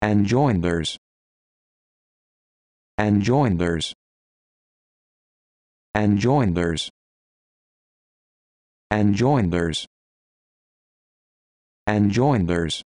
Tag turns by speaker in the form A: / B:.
A: and joiners and joiners and joiners and joiners and joiners